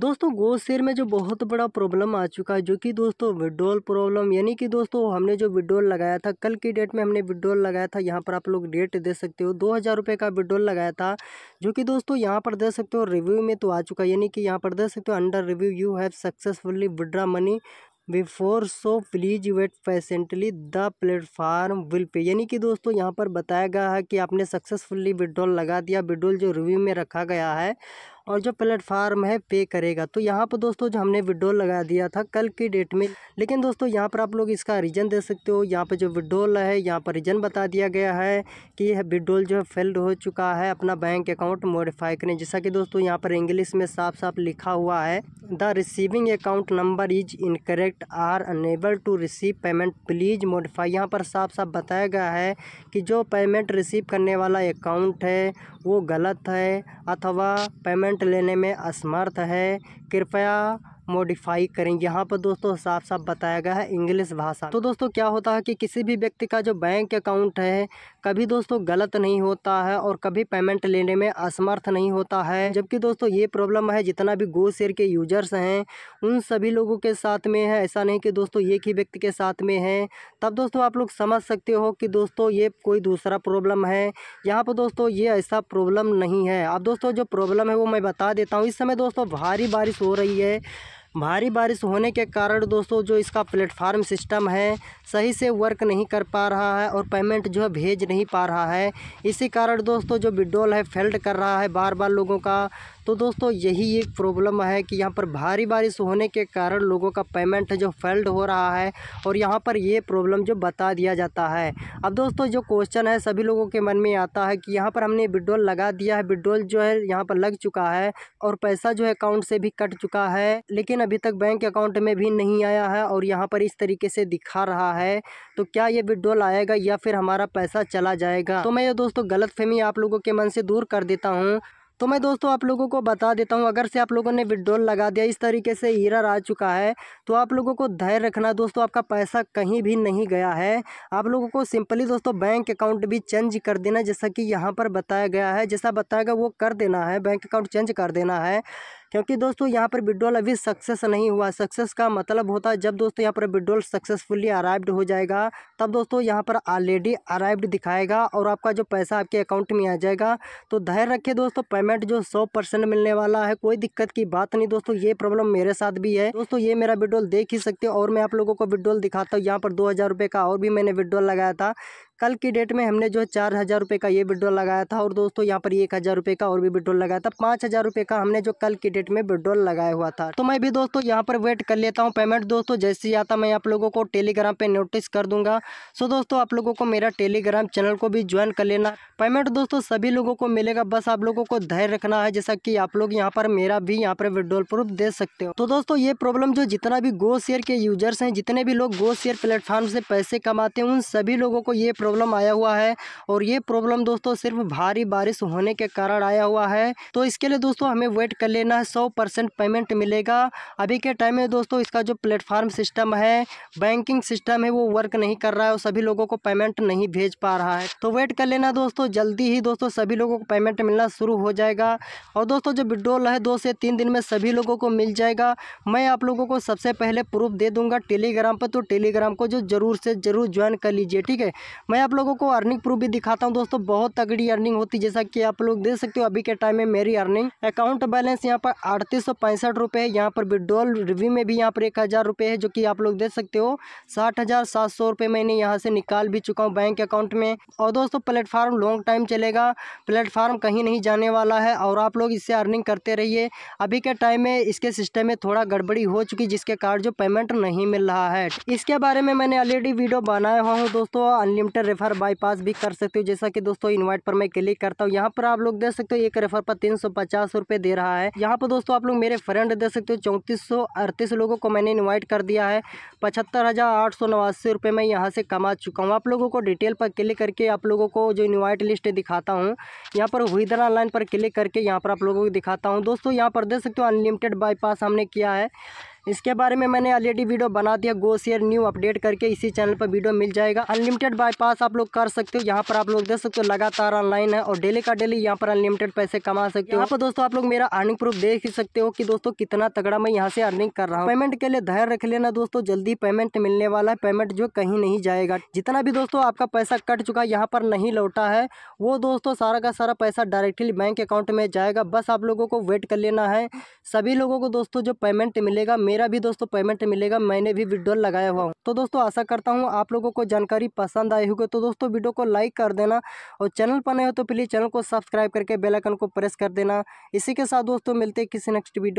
दोस्तों gold share में जो बहुत बड़ा प्रॉब्लम आ चुका है जो कि दोस्तों विड्रॉल प्रॉब्लम यानी कि दोस्तों हमने जो विड्रॉल लगाया था कल की डेट में हमने विड्रॉल लगाया था यहाँ पर आप लोग डेट दे सकते हो दो हज़ार रुपये का विड्रॉल लगाया था जो कि दोस्तों यहाँ पर दे सकते हो रिव्यू में तो आ चुका है यानी कि यहाँ पर दे सकते हो under review you have successfully withdraw money before so please wait patiently the platform will pay यानी कि दोस्तों यहाँ पर बताया गया है कि आपने सक्सेसफुली विड्रॉल लगा दिया विड्रॉल जो रिव्यू में रखा गया है और जो प्लेटफार्म है पे करेगा तो यहाँ पर दोस्तों जो हमने विड्रॉल लगा दिया था कल की डेट में लेकिन दोस्तों यहाँ पर आप लोग इसका रीजन दे सकते हो यहाँ पर जो विड्रॉल है यहाँ पर रीजन बता दिया गया है कि यह विड्रॉल जो है फेल्ड हो चुका है अपना बैंक अकाउंट मॉडिफाई करें जैसा कि दोस्तों यहाँ पर इंग्लिश में साफ साफ लिखा हुआ है the receiving account number is incorrect or unable to receive payment please modify यहाँ पर साफ साफ बताया गया है कि जो पेमेंट रिसीव करने वाला अकाउंट है वो गलत है अथवा पेमेंट पेमेंट लेने में असमर्थ है कृपया मॉडिफाई करेंगे यहाँ पर दोस्तों साफ साफ बताया गया है इंग्लिश भाषा तो दोस्तों क्या होता है कि किसी भी व्यक्ति का जो बैंक अकाउंट है कभी दोस्तों गलत नहीं होता है और कभी पेमेंट लेने में असमर्थ नहीं होता है जबकि दोस्तों ये प्रॉब्लम है जितना भी गो शेयर के यूजर्स हैं उन सभी लोगों के साथ में है ऐसा नहीं कि दोस्तों एक ही व्यक्ति के साथ में है तब दोस्तों आप लोग समझ सकते हो कि दोस्तों ये कोई दूसरा प्रॉब्लम है यहाँ पर दोस्तों ये ऐसा प्रॉब्लम नहीं है अब दोस्तों जो प्रॉब्लम है वो मैं बता देता हूँ इस समय दोस्तों भारी बारिश हो रही है भारी बारिश होने के कारण दोस्तों जो इसका प्लेटफार्म सिस्टम है सही से वर्क नहीं कर पा रहा है और पेमेंट जो है भेज नहीं पा रहा है इसी कारण दोस्तों जो बिडोल है फेल्ड कर रहा है बार बार लोगों का तो दोस्तों यही एक प्रॉब्लम है कि यहाँ पर भारी बारिश होने के कारण लोगों का पेमेंट जो फेल्ड हो रहा है और यहाँ पर ये प्रॉब्लम जो बता दिया जाता है अब दोस्तों जो क्वेश्चन है सभी लोगों के मन में आता है कि यहाँ पर हमने विड्रोल लगा दिया है विड्रोल जो है यहाँ पर लग चुका है और पैसा जो है अकाउंट से भी कट चुका है लेकिन अभी तक बैंक अकाउंट में भी नहीं आया है और यहाँ पर इस तरीके से दिखा रहा है तो क्या ये विड्रोल आएगा या फिर हमारा पैसा चला जाएगा तो मैं ये दोस्तों गलत फहमी आप लोगों के मन से दूर कर देता हूँ तो मैं दोस्तों आप लोगों को बता देता हूँ अगर से आप लोगों ने विड्रॉल लगा दिया इस तरीके से ईरर आ चुका है तो आप लोगों को धैर्य रखना दोस्तों आपका पैसा कहीं भी नहीं गया है आप लोगों को सिंपली दोस्तों बैंक अकाउंट भी चेंज कर देना जैसा कि यहाँ पर बताया गया है जैसा बताया गया वो कर देना है बैंक अकाउंट चेंज कर देना है क्योंकि दोस्तों यहाँ पर विड्रॉल अभी सक्सेस नहीं हुआ सक्सेस का मतलब होता है जब दोस्तों यहाँ पर विड्रॉल सक्सेसफुली अराइव्ड हो जाएगा तब दोस्तों यहाँ पर ऑलरेडी अराइव्ड दिखाएगा और आपका जो पैसा आपके अकाउंट में आ जाएगा तो धैर्य रखे दोस्तों पेमेंट जो सौ परसेंट मिलने वाला है कोई दिक्कत की बात नहीं दोस्तों ये प्रॉब्लम मेरे साथ भी है दोस्तों ये मेरा विड्रॉल देख ही सकते हो और मैं आप लोगों को विड्रॉल दिखाता हूँ यहाँ पर दो का और भी मैंने विड्रॉल लगाया था कल की डेट में हमने जो है चार हज़ार रुपये का ये विड्रॉल लगाया था और दोस्तों यहाँ पर एक हज़ार रुपये का और भी विड्रॉल लगाया था पाँच हज़ार रुपये का हमने जो कल की डेट में विड्रॉल लगाया हुआ था तो मैं भी दोस्तों यहाँ पर वेट कर लेता हूँ पेमेंट दोस्तों जैसे ही आता मैं आप लोगों को टेलीग्राम पर नोटिस कर दूंगा सो दोस्तों आप लोगों को मेरा टेलीग्राम चैनल को भी ज्वाइन कर लेना पेमेंट दोस्तों सभी लोगों को मिलेगा बस आप लोगों को धैर्य रखना है जैसा कि आप लोग यहाँ पर मेरा भी यहाँ पर विड्रॉल प्रूफ दे सकते हो तो दोस्तों ये प्रॉब्लम जो जितना भी गो शेयर के यूजर्स हैं जितने भी लोग गो शेयर प्लेटफॉर्म से पैसे कमाते हैं उन सभी लोगों को ये प्रॉब्लम आया हुआ है और ये प्रॉब्लम दोस्तों सिर्फ भारी बारिश होने के कारण आया हुआ है तो इसके लिए दोस्तों हमें वेट कर लेना है सौ परसेंट पेमेंट मिलेगा अभी के टाइम में दोस्तों इसका जो प्लेटफार्म सिस्टम है बैंकिंग सिस्टम है वो वर्क नहीं कर रहा है और सभी लोगों को पेमेंट नहीं भेज पा रहा है तो वेट कर लेना दोस्तों जल्दी ही दोस्तों सभी लोगों को पेमेंट मिलना शुरू हो जाएगा और दोस्तों जो विड्रोल है दो से तीन दिन में सभी लोगों को मिल जाएगा मैं आप लोगों को सबसे पहले प्रूफ दे दूंगा टेलीग्राम पर तो टेलीग्राम को जो जरूर से जरूर ज्वाइन कर लीजिए ठीक है मैं मैं आप लोगों को अर्निंग प्रूफ भी दिखाता हूँ दोस्तों बहुत तगड़ी अर्निंग होती जैसा कि आप लोग देख सकते हो अभी के टाइम में मेरी अर्निंग अकाउंट बैलेंस यहाँ पर अड़तीस सौ पैंसठ रुपये है यहाँ पर विड्रॉल रिव्यू में भी यहाँ पर एक हज़ार रुपये है जो कि आप लोग देख सकते हो साठ हज़ार सात सौ रुपये मैंने यहाँ से निकाल भी चुका हूँ बैंक अकाउंट में और दोस्तों प्लेटफार्म लॉन्ग टाइम चलेगा प्लेटफार्म कहीं नहीं जाने वाला है और आप लोग इससे अर्निंग करते रहिए अभी के टाइम में इसके सिस्टम में थोड़ा गड़बड़ी हो चुकी जिसके कारण जो पेमेंट नहीं मिल रहा है इसके बारे में मैंने ऑलरेडी वीडियो बनाया हुआ हूँ दोस्तों अनलिमिटेड रेफर बाईपास भी कर सकते हो जैसा कि दोस्तों इन्वाइट पर मैं क्लिक करता हूँ यहाँ पर आप लोग देख सकते हो एक रेफर पर तीन सौ पचास रुपये दे रहा है यहाँ पर दोस्तों आप लोग मेरे फ्रेंड देख सकते हो चौंतीस सौ अड़तीस लोगों को मैंने इन्वाइट कर दिया है पचहत्तर हज़ार आठ सौ नवासी रुपये मैं यहाँ से कमा चुका हूँ आप लोगों को डिटेल पर क्लिक करके आप लोगों को जो इन्वाइट लिस्ट दिखाता हूँ यहाँ पर विदर ऑनलाइन पर क्लिक करके यहाँ पर आप लोगों को दिखाता हूँ दोस्तों यहाँ पर देख सकते हो अनलिमिटेड बाईपास हमने किया है इसके बारे में मैंने ऑलरेडी वीडियो बना दिया गो शेयर न्यू अपडेट करके इसी चैनल पर वीडियो मिल जाएगा अनलिमिटेड बाईपास आप लोग कर सकते हो यहाँ पर आप लोग देख सकते हो लगातार ऑनलाइन है और डेली का डेली यहाँ पर अनलिमिटेड पैसे कमा सकते हो यहाँ पर दोस्तों आप लोग मेरा अर्निंग प्रूफ देख ही सकते हो कि दोस्तों कितना तगड़ा मैं यहाँ से अर्निंग कर रहा हूँ पेमेंट के लिए धैर्य रख लेना दोस्तों जल्दी पेमेंट मिलने वाला है पेमेंट जो कहीं नहीं जाएगा जितना भी दोस्तों आपका पैसा कट चुका है यहाँ पर नहीं लौटा है वो दोस्तों सारा का सारा पैसा डायरेक्टली बैंक अकाउंट में जाएगा बस आप लोगों को वेट कर लेना है सभी लोगों को दोस्तों जो पेमेंट मिलेगा मेरे मेरा भी दोस्तों पेमेंट मिलेगा मैंने भी विड्रॉल लगाया हुआ हूँ तो दोस्तों आशा करता हूँ आप लोगों को जानकारी पसंद आई होगी तो दोस्तों वीडियो को लाइक कर देना और चैनल पर नए हो तो प्लीज़ चैनल को सब्सक्राइब करके बेलाइकन को प्रेस कर देना इसी के साथ दोस्तों मिलते किसी नेक्स्ट वीडियो